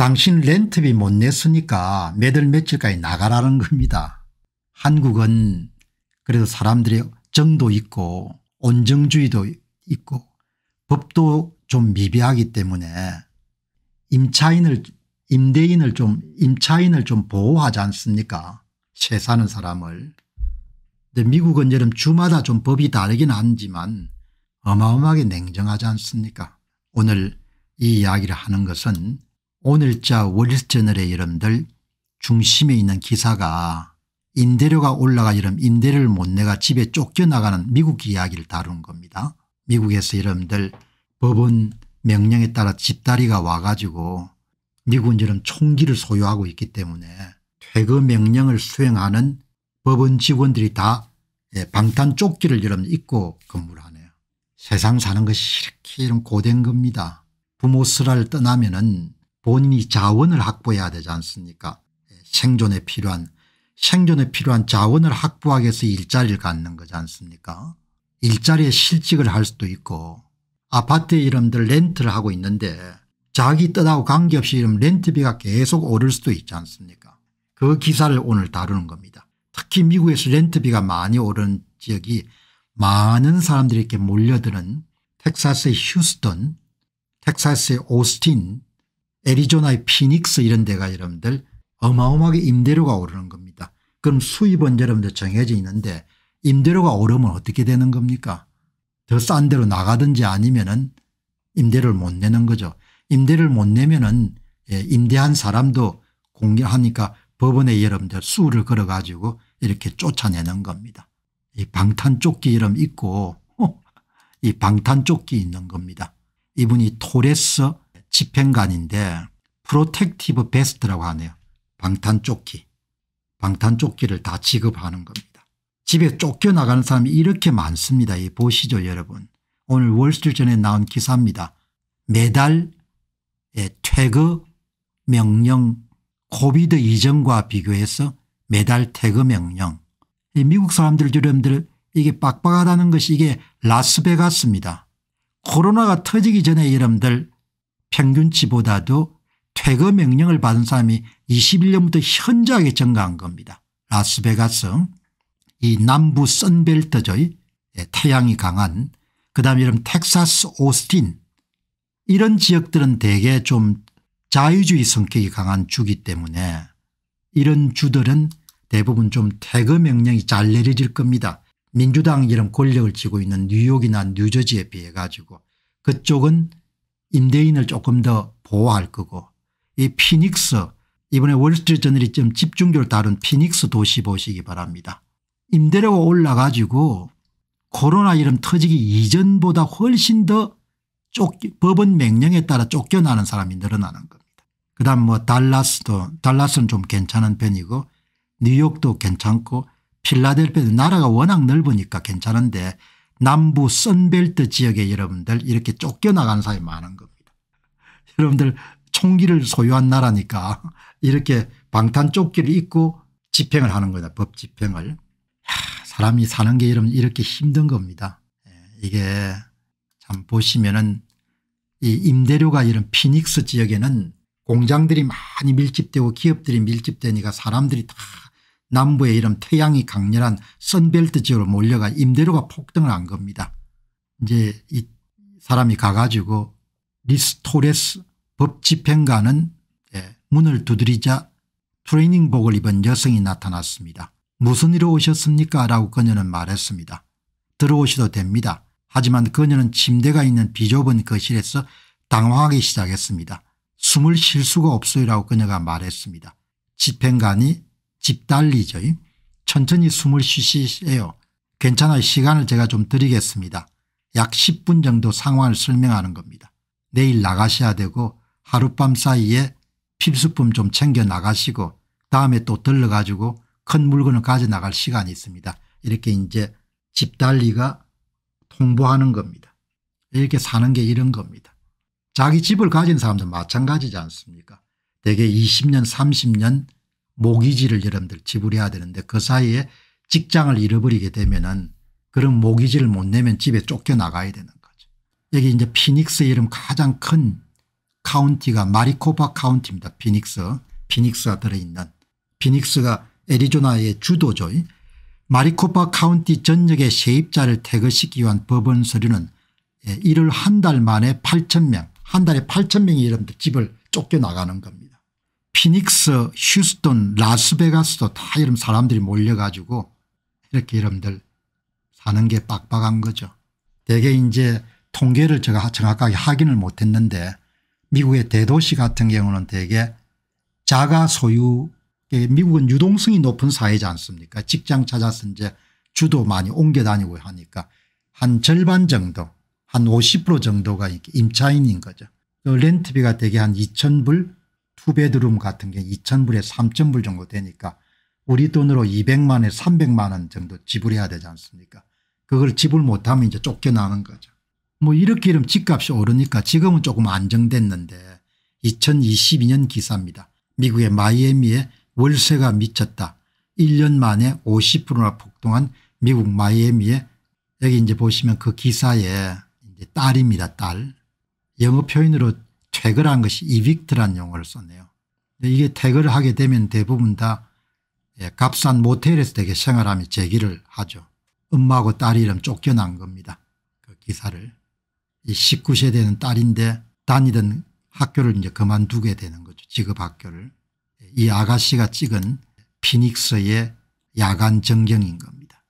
당신 렌트비 못 냈으니까 매달 며칠까지 나가라는 겁니다. 한국은 그래도 사람들의 정도 있고 온정주의도 있고 법도 좀 미비하기 때문에 임차인을 임대인을 좀 임차인을 좀 보호하지 않습니까 세 사는 사람을. 근데 미국은 여름 주마다 좀 법이 다르긴 하지만 어마어마하게 냉정하지 않습니까 오늘 이 이야기를 하는 것은 오늘자 월일저널에 여러분들 중심에 있는 기사가 임대료가 올라가 이름 임대료를 못 내가 집에 쫓겨나가는 미국 이야기를 다룬 겁니다. 미국에서 여러분들 법원 명령에 따라 집다리가 와가지고 미국은 여름 총기를 소유하고 있기 때문에 퇴거 명령을 수행하는 법원 직원들이 다 예, 방탄 조끼를 여러분 입고 근무를 하네요. 세상 사는 것이 이렇게 이런 고된 겁니다. 부모 스라를 떠나면은 본인이 자원을 확보해야 되지 않습니까 예, 생존에 필요한 생존에 필요한 자원을 확보하기 위해서 일자리를 갖는 거지 않습니까 일자리에 실직을 할 수도 있고 아파트 이름들 렌트를 하고 있는데 자기 뜻하고 관계없이 이름 렌트비가 계속 오를 수도 있지 않습니까 그 기사를 오늘 다루는 겁니다. 특히 미국에서 렌트비가 많이 오른 지역이 많은 사람들에게 몰려드는 텍사스의 휴스턴 텍사스의 오스틴 애리조나의 피닉스 이런 데가 여러분들 어마어마하게 임대료가 오르는 겁니다. 그럼 수입은 여러분들 정해져 있는데 임대료가 오르면 어떻게 되는 겁니까 더 싼 데로 나가든지 아니면 은 임대료를 못 내는 거죠. 임대를 못 내면 은 예, 임대한 사람도 공개하니까 법원에 여러분들 수를 걸어 가지고 이렇게 쫓아내는 겁니다. 이 방탄조끼 이름 있고 이 방탄조끼 있는 겁니다. 이분이 토레스 집행관인데 프로텍티브 베스트라고 하네요. 방탄조끼. 방탄조끼를 다 지급하는 겁니다. 집에 쫓겨나가는 사람이 이렇게 많습니다. 예, 보시죠 여러분. 오늘 월스트리트전에 나온 기사입니다. 매달 예, 퇴거 명령 코비드 이전과 비교해서 매달 퇴거 명령. 미국 사람들 여러분들 이게 빡빡하다는 것이 이게 라스베가스입니다. 코로나가 터지기 전에 여러분들 평균치보다도 퇴거 명령을 받은 사람이 21년부터 현저하게 증가한 겁니다. 라스베가스 이 남부 선벨트죠. 예, 태양이 강한 그다음에 이런 텍사스 오스틴 이런 지역들은 대개 좀 자유주의 성격이 강한 주기 때문에 이런 주들은 대부분 좀 퇴거 명령이 잘 내려질 겁니다. 민주당 이런 권력을 쥐고 있는 뉴욕이나 뉴저지에 비해 가지고 그쪽은 임대인을 조금 더 보호할 거고 이 피닉스 이번에 월스트리트저널이 좀 집중적으로 다룬 피닉스 도시 보시기 바랍니다. 임대료가 올라가지고 코로나 이름 터지기 이전보다 훨씬 더 쫓, 법원 명령에 따라 쫓겨나는 사람이 늘어나는 겁니다. 그 다음 뭐 달라스도 달라스는 좀 괜찮은 편이고 뉴욕도 괜찮고 필라델피아도 나라가 워낙 넓으니까 괜찮은데 남부 선벨트 지역에 여러분들 이렇게 쫓겨나간 사람이 많은 겁니다. 여러분들 총기를 소유한 나라니까 이렇게 방탄조끼를 입고 집행을 하는 거다 법 집행을. 사람이 사는 게 여러분 이렇게 힘든 겁니다. 예, 이게 참 보시면은 이 임대료가 이런 피닉스 지역에는 공장들이 많이 밀집되고 기업들이 밀집되니까 사람들이 다 남부의 이름 태양이 강렬한 선벨트 지역으로 몰려가 임대료가 폭등을 한 겁니다. 이제 이 사람이 가가지고 리스토레스 법 집행관은 예, 문을 두드리자 트레이닝복을 입은 여성이 나타났습니다. 무슨 일로 오셨습니까 라고 그녀는 말했습니다. 들어오셔도 됩니다. 하지만 그녀는 침대가 있는 비좁은 거실에서 당황하기 시작했습니다. 숨을 쉴 수가 없어요라고 그녀가 말했습니다. 집행관이 집달리죠. 천천히 숨을 쉬시세요. 괜찮아요. 시간을 제가 좀 드리겠습니다. 약 10분 정도 상황을 설명하는 겁니다. 내일 나가셔야 되고 하룻밤 사이에 필수품 좀 챙겨 나가시고 다음에 또 들러가지고 큰 물건을 가져나갈 시간이 있습니다. 이렇게 이제 집달리가 통보하는 겁니다. 이렇게 사는 게 이런 겁니다. 자기 집을 가진 사람도 마찬가지지 않습니까 대개 20년 30년 모기지를 여러분들 지불해야 되는데 그 사이에 직장을 잃어버리게 되면은 그런 모기지를 못 내면 집에 쫓겨나가야 되는 거죠. 여기 이제 피닉스 이름 가장 큰 카운티가 마리코파 카운티입니다. 피닉스. 피닉스가 들어있는. 피닉스가 애리조나의 주도죠. 마리코파 카운티 전역의 세입자를 퇴거시키기 위한 법원 서류는 예, 일을 한달 만에 8천 명, 한 달에 8천 명이 여러분들 집을 쫓겨나가는 겁니다. 피닉스 휴스턴 라스베가스도 다 이런 사람들이 몰려가지고 이렇게 여러분들 사는 게 빡빡한 거죠. 대개 이제 통계를 제가 정확하게 확인을 못했는데 미국의 대도시 같은 경우는 대개 자가 소유 미국은 유동성이 높은 사회지 않습니까 직장 찾아서 이제 주도 많이 옮겨 다니고 하니까 한 절반 정도 한 50% 정도가 임차인인 거죠. 그 렌트비가 대개 한 2000불 투베드룸 같은 게 2,000불에 3,000불 정도 되니까 우리 돈으로 200만 에 300만 원 정도 지불해야 되지 않습니까 그걸 지불 못하면 이제 쫓겨나는 거죠. 뭐 이렇게 이러면 집값이 오르니까 지금은 조금 안정됐는데 2022년 기사입니다. 미국의 마이애미에 월세가 미쳤다. 1년 만에 50%나 폭등한 미국 마이애미에 여기 이제 보시면 그 기사에 이제 딸입니다. 딸. 영어 표현으로 퇴근한 것이 이빅트란 용어를 썼네요. 이게 퇴근을 하게 되면 대부분 다 예, 값싼 모텔에서 되게 생활하며 제기를 하죠. 엄마하고 딸이 이름 쫓겨난 겁니다. 그 기사를. 이1 9세되는 딸인데 다니던 학교를 이제 그만두게 되는 거죠. 직업학교를. 이 아가씨가 찍은 피닉스의 야간 전경인 겁니다.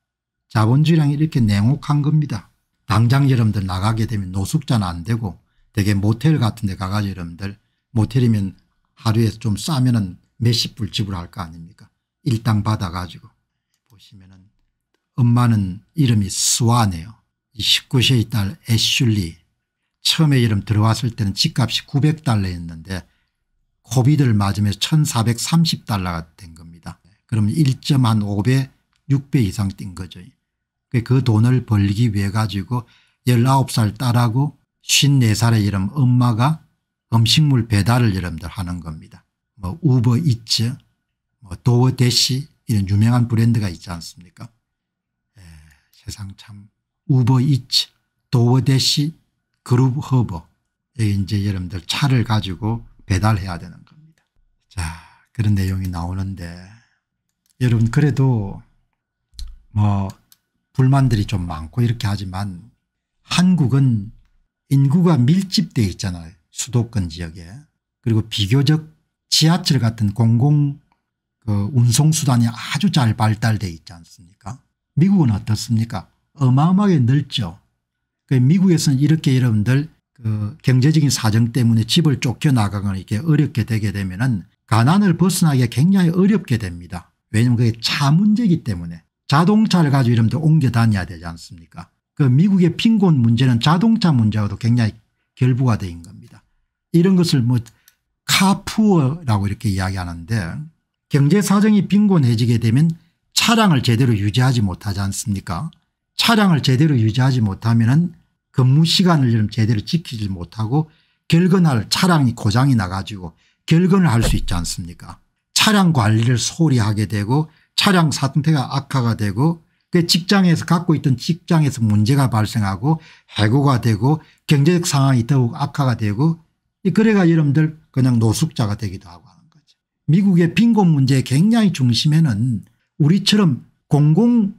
자본주의랑 이렇게 냉혹한 겁니다. 당장 여러분들 나가게 되면 노숙자는 안 되고 되게 모텔 같은 데 가가지고 여러분들 모텔이면 하루에 좀 싸면은 몇십 불 지불할 거 아닙니까 일당 받아가지고 보시면은 엄마는 이름이 스와네요 19세의 딸 애슐리 처음에 이름 들어왔을 때는 집값이 900달러였는데 코비드를 맞으면서 1430달러가 된 겁니다. 그럼 1.5배 6배 이상 뛴 거죠. 그 돈을 벌기 위해 가지고 19살 딸하고 54살의 이름 엄마가 음식물 배달을 여러분들 하는 겁니다. 뭐 우버이츠, 뭐 도어대시 이런 유명한 브랜드가 있지 않습니까? 에, 예, 세상 참 우버이츠, 도어대시, 그룹허버 이제 여러분들 차를 가지고 배달해야 되는 겁니다. 자 그런 내용이 나오는데 여러분 그래도 뭐 불만들이 좀 많고 이렇게 하지만 한국은 인구가 밀집되어 있잖아요. 수도권 지역에. 그리고 비교적 지하철 같은 공공 그 운송수단이 아주 잘 발달되어 있지 않습니까 미국은 어떻습니까 어마어마하게 넓죠. 그 미국에서는 이렇게 여러분들 그 경제적인 사정 때문에 집을 쫓겨나가거나 이렇게 어렵게 되게 되면 은 가난을 벗어나기가 굉장히 어렵게 됩니다. 왜냐하면 그게 차 문제이기 때문에 자동차를 가지고 이러면 옮겨 다녀야 되지 않습니까 그 미국의 빈곤 문제는 자동차 문제와도 굉장히 결부가 된 겁니다. 이런 것을 뭐 카푸어라고 이렇게 이야기하는데 경제 사정이 빈곤해지게 되면 차량을 제대로 유지하지 못하지 않습니까 차량을 제대로 유지하지 못하면 근무 시간을 제대로 지키지 못하고 결근할 차량이 고장이 나가지고 결근을 할 수 있지 않습니까 차량 관리를 소홀히 하게 되고 차량 상태가 악화가 되고 그 직장에서 갖고 있던 직장에서 문제가 발생하고 해고가 되고 경제적 상황이 더욱 악화가 되고 그래가 여러분들 그냥 노숙자가 되기도 하고 하는 거죠. 미국의 빈곤 문제의 굉장히 중심에는 우리처럼 공공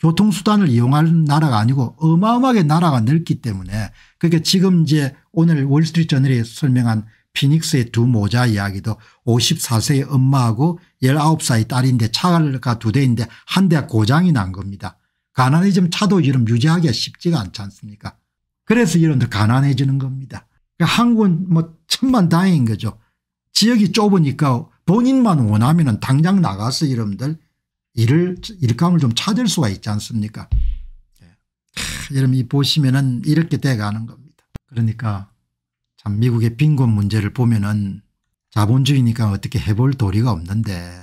교통수단을 이용할 나라가 아니고 어마어마하게 나라가 넓기 때문에 그러니까 지금 이제 오늘 월스트리트저널이 설명한 피닉스의 두 모자 이야기도 54세의 엄마하고 19살 딸인데 차가 두 대인데 한 대가 고장이 난 겁니다. 가난해지면 차도 이름 유지하기가 쉽지가 않지 않습니까 그래서 이런들 가난해지는 겁니다. 그러니까 한국은 뭐 천만 다행인 거죠. 지역이 좁으니까 본인만 원하면 당장 나가서 이름들 일을 일감을 좀 찾을 수가 있지 않습니까 예. 여러분 이 보시면은 이렇게 돼가는 겁니다. 그러니까 참 미국의 빈곤 문제를 보면은 자본주의니까 어떻게 해볼 도리가 없는데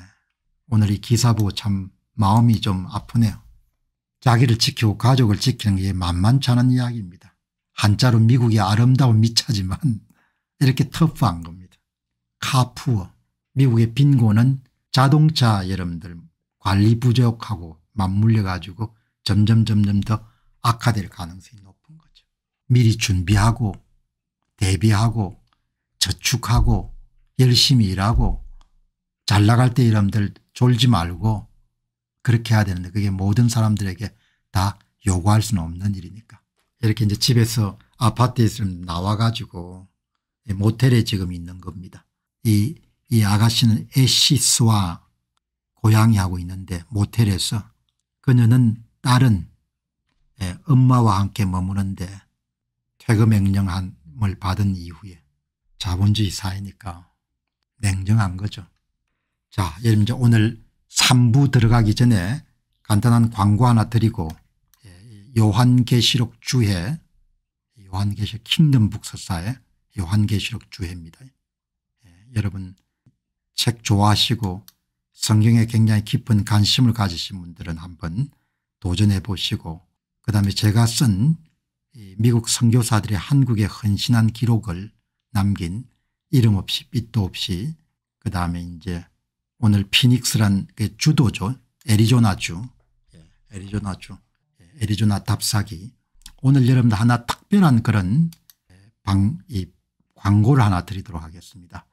오늘 이 기사 보고 참 마음이 좀 아프네요. 자기를 지키고 가족을 지키는 게 만만치 않은 이야기입니다. 한자로 미국의 아름다운 미차지만 이렇게 터프한 겁니다. 카푸어 미국의 빈곤은 자동차 여러분들 관리 부족하고 맞물려 가지고 점점 점점 더 악화될 가능성이 높은 거죠. 미리 준비하고 대비하고 저축하고 열심히 일하고 잘 나갈 때 이람들 졸지 말고 그렇게 해야 되는데 그게 모든 사람들에게 다 요구할 수는 없는 일이니까. 이렇게 이제 집에서 아파트에서 나와 가지고 모텔에 지금 있는 겁니다. 이, 이 아가씨는 애시스와 고양이하고 있는데 모텔에서 그녀는 딸은 예, 엄마와 함께 머무는데 퇴거 명령함을 받은 이후에 자본주의 사회니까 냉정한 거죠. 자, 예를 이제 오늘 3부 들어가기 전에 간단한 광고 하나 드리고 예, 요한계시록 주해 요한계시록 킹덤북 서사의 요한계시록 주해입니다. 예, 여러분 책 좋아하시고 성경에 굉장히 깊은 관심을 가지신 분들은 한번 도전해 보시고 그다음에 제가 쓴 미국 선교사들이 한국에 헌신한 기록을 남긴 이름 없이 빛도 없이 그 다음에 이제 오늘 피닉스란 그 주도죠. 애리조나주. 예, 애리조나주. 예, 애리조나 답사기. 오늘 여러분들 하나 특별한 그런 예, 방, 이 광고를 하나 드리도록 하겠습니다.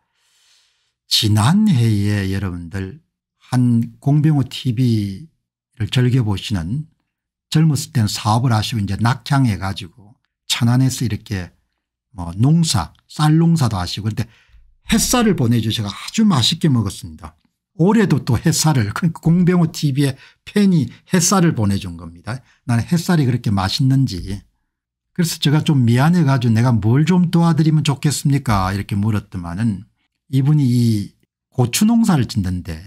지난해에 여러분들 한 공병호 TV를 즐겨보시는 젊었을 땐 사업을 하시고 이제 낙장해 가지고 천안에서 이렇게 뭐 농사 쌀 농사도 하시고 그런데 햇살을 보내주셔서 아주 맛있게 먹었습니다. 올해도 또 햇살을 그 공병호 tv의 팬이 햇살을 보내준 겁니다. 나는 햇살이 그렇게 맛있는지 그래서 제가 좀 미안해 가지고 내가 뭘 좀 도와드리면 좋겠습니까 이렇게 물었더만은 이분이 이 고추 농사를 짓는데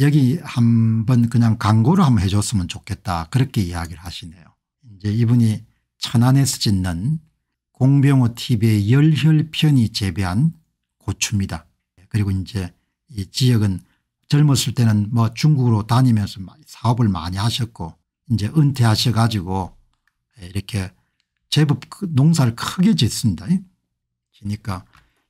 여기 한번 그냥 광고를 한번 해줬으면 좋겠다 그렇게 이야기를 하시네요. 이제 이분이 천안에서 짓는 공병호 TV의 열혈편이 재배한 고추입니다. 그리고 이제 이 지역은 젊었을 때는 뭐 중국으로 다니면서 사업을 많이 하셨고 이제 은퇴하셔 가지고 이렇게 제법 농사를 크게 짓습니다. 그러니까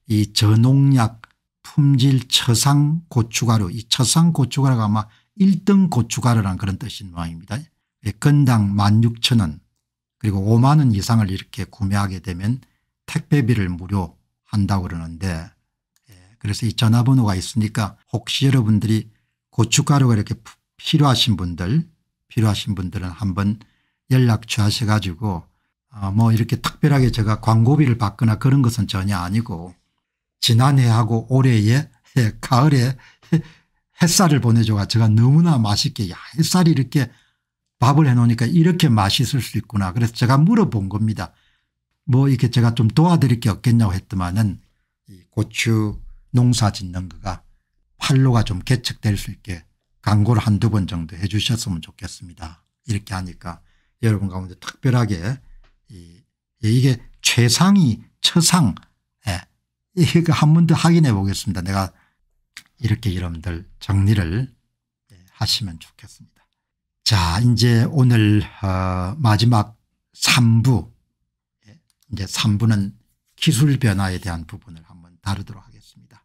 이 저농약 품질 처상 고추가루 이 처상 고추가루가 아마 1등 고추가루란 그런 뜻인 모양입니다. 예, 건당 16,000원 그리고 5만 원 이상을 이렇게 구매하게 되면 택배비를 무료 한다고 그러는데 예, 그래서 이 전화번호가 있으니까 혹시 여러분들이 고춧가루가 이렇게 필요하신 분들 필요하신 분들은 한번 연락 취하셔 가지고 어, 뭐 이렇게 특별하게 제가 광고비를 받거나 그런 것은 전혀 아니고 지난해하고 올해에 가을에 햇살을 보내줘가 제가 너무나 맛있게 햇살이 이렇게 밥을 해놓으니까 이렇게 맛있을 수 있구나. 그래서 제가 물어본 겁니다. 뭐 이렇게 제가 좀 도와드릴 게 없겠냐고 했더만은 고추 농사 짓는 거가 활로가 좀 개척될 수 있게 광고를 한두 번 정도 해 주셨으면 좋겠습니다. 이렇게 하니까 여러분 가운데 특별하게 예, 이게 최상이 처상 예. 이거 한 번 더 확인해 보겠습니다. 내가 이렇게 여러분들 정리를 예, 하시면 좋겠습니다. 자, 이제 오늘 어 마지막 3부 이제 3부는 기술 변화에 대한 부분을 한번 다루도록 하겠습니다.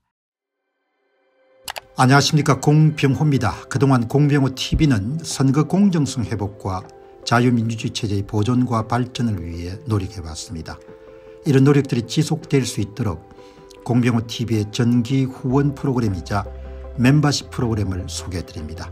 안녕하십니까 공병호입니다. 그동안 공병호 tv는 선거 공정성 회복과 자유민주주의 체제의 보존과 발전을 위해 노력해왔습니다. 이런 노력들이 지속될 수 있도록 공병호 tv의 전기 후원 프로그램이자 멤버십 프로그램을 소개해드립니다.